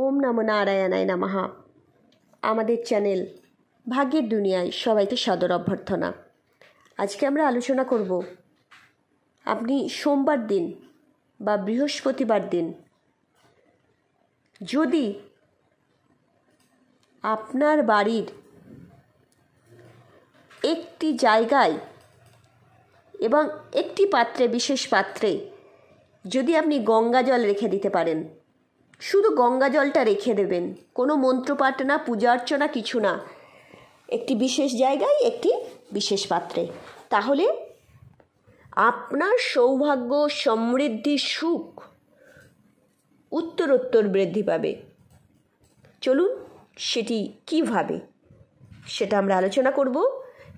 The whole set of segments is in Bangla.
ওম নম নারায়ণায় নামাহা আমাদের চ্যানেল ভাগ্যের দুনিয়ায় সবাইকে সাদর অভ্যর্থনা আজকে আমরা আলোচনা করব আপনি সোমবার দিন বা বৃহস্পতিবার দিন যদি আপনার বাড়ির একটি জায়গায় এবং একটি পাত্রে বিশেষ পাত্রে যদি আপনি গঙ্গা জল রেখে দিতে পারেন শুধু গঙ্গা জলটা রেখে দেবেন কোনো মন্ত্রপাঠ না পূজা অর্চনা কিছু না একটি বিশেষ জায়গায় একটি বিশেষ পাত্রে তাহলে আপনার সৌভাগ্য সমৃদ্ধি সুখ উত্তরোত্তর বৃদ্ধি পাবে চলুন সেটি কিভাবে সেটা আমরা আলোচনা করব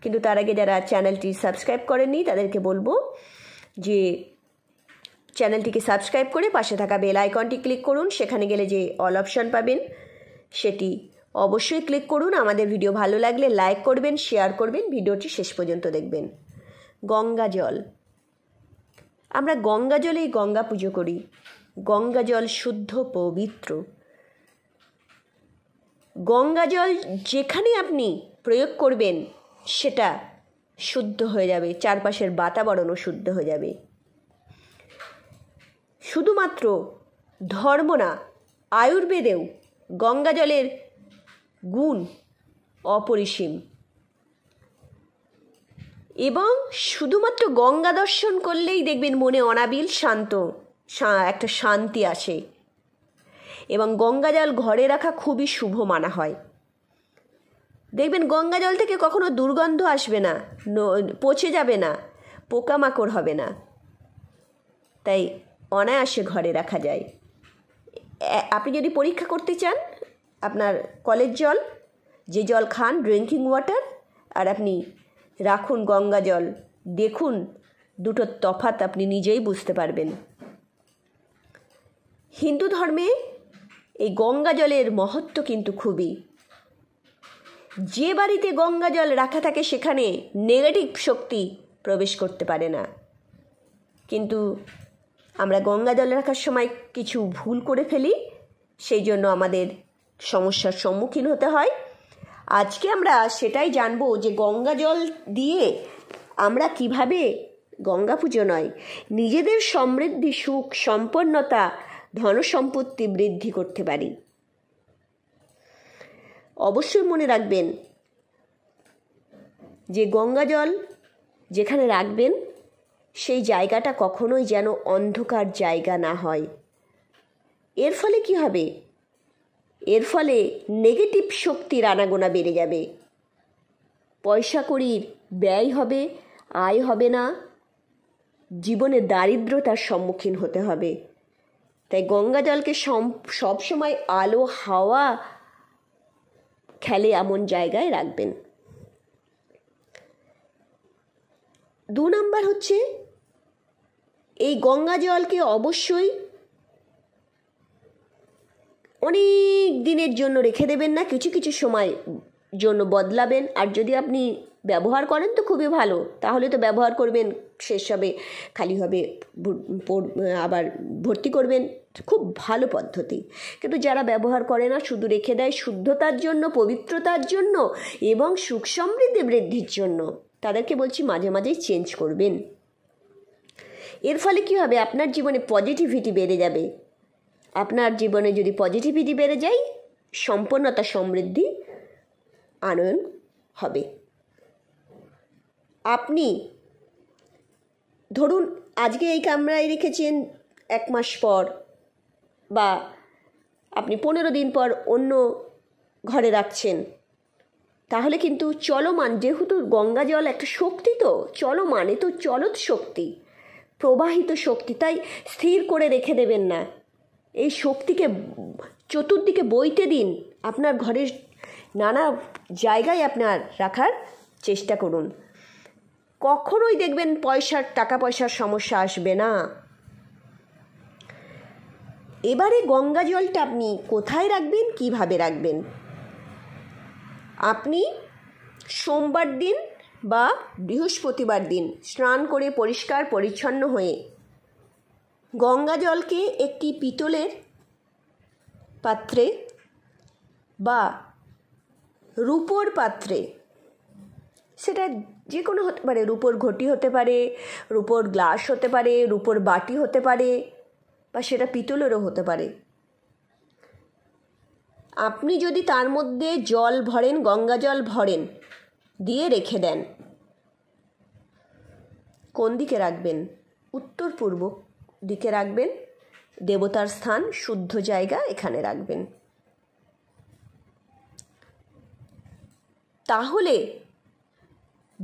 কিন্তু তার আগে যারা চ্যানেলটি সাবস্ক্রাইব করেননি তাদেরকে বলবো যে চ্যানেলটিকে সাবস্ক্রাইব করে পাশে থাকা বেল আইকনটি ক্লিক করুন সেখানে গেলে যে অল অপশন পাবেন সেটি অবশ্যই ক্লিক করুন আমাদের ভিডিও ভালো লাগলে লাইক করবেন শেয়ার করবেন ভিডিওটি শেষ পর্যন্ত দেখবেন গঙ্গা জল আমরা গঙ্গা জলেই গঙ্গা পুজো করি গঙ্গা জল শুদ্ধ পবিত্র গঙ্গা জল যেখানে আপনি প্রয়োগ করবেন সেটা শুদ্ধ হয়ে যাবে চারপাশের বাতাবরণও শুদ্ধ হয়ে যাবে শুধুমাত্র ধর্ম না আয়ুর্বেদেও গঙ্গাজলের গুণ অপরিসীম এবং শুধুমাত্র গঙ্গা দর্শন করলেই দেখবেন মনে অনাবিল শান্ত একটা শান্তি আসে এবং গঙ্গা জল ঘরে রাখা খুবই শুভ মানা হয় দেখবেন গঙ্গা জল থেকে কখনো দুর্গন্ধ আসবে না পচে যাবে না পোকামাকড় হবে না তাই অনায়াসে ঘরে রাখা যায় আপনি যদি পরীক্ষা করতে চান আপনার কলের জল যে জল খান ড্রিঙ্কিং ওয়াটার আর আপনি রাখুন গঙ্গা জল দেখুন দুটো তফাত আপনি নিজেই বুঝতে পারবেন হিন্দু ধর্মে এই গঙ্গা জলের মহত্ব কিন্তু খুবই যে বাড়িতে গঙ্গা জল রাখা থাকে সেখানে নেগেটিভ শক্তি প্রবেশ করতে পারে না কিন্তু আমরা গঙ্গা জলে রাখার সময় কিছু ভুল করে ফেলি সেই জন্য আমাদের সমস্যার সম্মুখীন হতে হয় আজকে আমরা সেটাই জানবো যে গঙ্গা জল দিয়ে আমরা কিভাবে গঙ্গা পুজো নয় নিজেদের সমৃদ্ধি সুখ সম্পন্নতা ধনসম্পত্তি বৃদ্ধি করতে পারি অবশ্যই মনে রাখবেন যে গঙ্গা জল যেখানে রাখবেন সেই জায়গাটা কখনোই যেন অন্ধকার জায়গা না হয় এর ফলে কি হবে এর ফলে নেগেটিভ শক্তির আনাগোনা বেড়ে যাবে পয়সা করির ব্যয় হবে আয় হবে না জীবনে দারিদ্রতার সম্মুখীন হতে হবে তাই গঙ্গা জলকে সবসময় আলো হাওয়া খেলে এমন জায়গায় রাখবেন দু নম্বর হচ্ছে এই গঙ্গা জলকে অবশ্যই অনেক দিনের জন্য রেখে দেবেন না কিছু কিছু সময় জন্য বদলাবেন আর যদি আপনি ব্যবহার করেন তো খুবই ভালো তাহলে তো ব্যবহার করবেন শেষ হবে খালি হবে আবার ভর্তি করবেন খুব ভালো পদ্ধতি কিন্তু যারা ব্যবহার করে না শুধু রেখে দেয় শুদ্ধতার জন্য পবিত্রতার জন্য এবং সুখ সমৃদ্ধি বৃদ্ধির জন্য তাদেরকে বলছি মাঝে মাঝে চেঞ্জ করবেন এর ফলে কী হবে আপনার জীবনে পজিটিভিটি বেড়ে যাবে আপনার জীবনে যদি পজিটিভিটি বেড়ে যায় সম্পন্নতা সমৃদ্ধি আনয়ন হবে আপনি ধরুন আজকে এই কামরায় রেখেছেন এক মাস পর বা আপনি পনেরো দিন পর অন্য ঘরে রাখছেন তাহলে কিন্তু চলমান যেহেতু গঙ্গা জল একটা শক্তি তো চলমান এ তো চলত শক্তি প্রবাহিত শক্তি তাই স্থির করে রেখে দেবেন না এই শক্তিকে চতুর্দিকে বইতে দিন আপনার ঘরের নানা জায়গায় আপনার রাখার চেষ্টা করুন কখনোই দেখবেন পয়সার টাকা পয়সার সমস্যা আসবে না এবারে গঙ্গা জলটা আপনি কোথায় রাখবেন কিভাবে রাখবেন আপনি সোমবার দিন বা বৃহস্পতিবার দিন স্নান করে পরিষ্কার পরিচ্ছন্ন হয়ে গঙ্গা জলকে একটি পিতলের পাত্রে বা রূপোর পাত্রে সেটা যে কোনো হতে পারে রূপোর ঘটি হতে পারে রূপোর গ্লাস হতে পারে রূপোর বাটি হতে পারে বা সেটা পিতলেরও হতে পারে আপনি যদি তার মধ্যে জল ভরেন গঙ্গা জল ভরেন দিয়ে রেখে দেন কোন দিকে রাখবেন উত্তর পূর্ব দিকে রাখবেন দেবতার স্থান শুদ্ধ জায়গা এখানে রাখবেন তাহলে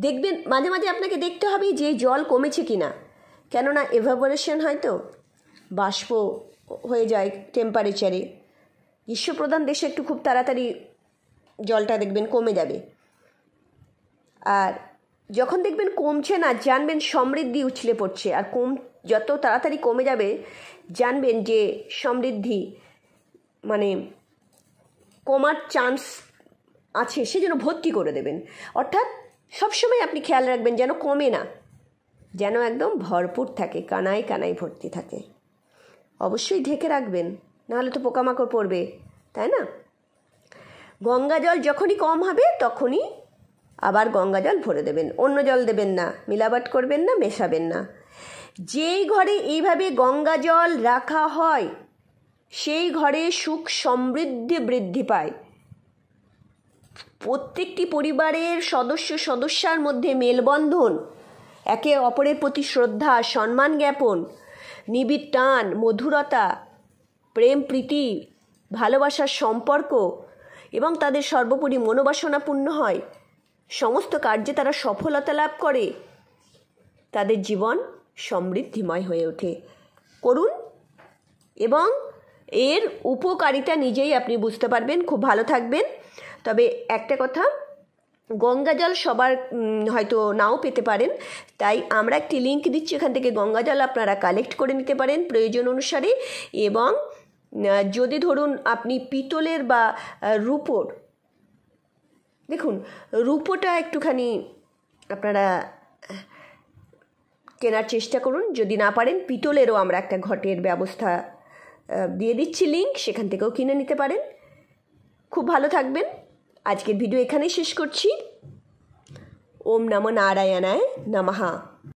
দেখবেন মাঝে মাঝে আপনাকে দেখতে হবে যে জল কমেছে কি না কেননা এভাবোরেশন হয়তো বাষ্প হয়ে যায় টেম্পারেচারে গ্রীষ্মপ্রধান দেশে একটু খুব তাড়াতাড়ি জলটা দেখবেন কমে যাবে আর যখন দেখবেন কমছে না জানবেন সমৃদ্ধি উছলে পড়ছে আর কম যত তাড়াতাড়ি কমে যাবে জানবেন যে সমৃদ্ধি মানে কমার চান্স আছে সেজন্য ভর্তি করে দেবেন অর্থাৎ সবসময় আপনি খেয়াল রাখবেন যেন কমে না যেন একদম ভরপুর থাকে কানায় কানায় ভর্তি থাকে অবশ্যই ঢেকে রাখবেন নাহলে তো পোকামাকড় পড়বে তাই না গঙ্গা জল যখনই কম হবে তখনই আবার গঙ্গা জল ভরে দেবেন অন্য জল দেবেন না মিলাবাট করবেন না মেশাবেন না যেই ঘরে এইভাবে গঙ্গা জল রাখা হয় সেই ঘরে সুখ সমৃদ্ধি বৃদ্ধি পায় প্রত্যেকটি পরিবারের সদস্য সদস্যার মধ্যে মেলবন্ধন একে অপরের প্রতি শ্রদ্ধা সম্মান জ্ঞাপন নিবিড় টান মধুরতা প্রেম প্রীতি ভালোবাসার সম্পর্ক এবং তাদের সর্বোপরি মনোবাসনাপূর্ণ হয় সমস্ত কার্যে তারা সফলতা লাভ করে তাদের জীবন সমৃদ্ধিময় হয়ে ওঠে করুন এবং এর উপকারিতা নিজেই আপনি বুঝতে পারবেন খুব ভালো থাকবেন তবে একটা কথা গঙ্গা জল সবার হয়তো নাও পেতে পারেন তাই আমরা একটি লিঙ্ক দিচ্ছি এখান থেকে গঙ্গা জল আপনারা কালেক্ট করে নিতে পারেন প্রয়োজন অনুসারে এবং যদি ধরুন আপনি পিতলের বা রূপোর দেখুন রূপোটা একটুখানি আপনারা কেনার চেষ্টা করুন যদি না পারেন পিতলেরও আমরা একটা ঘটের ব্যবস্থা দিয়ে দিচ্ছি লিঙ্ক সেখান থেকেও কিনে নিতে পারেন খুব ভালো থাকবেন আজকের ভিডিও এখানেই শেষ করছি ওম নম নারায়ণায় নমহা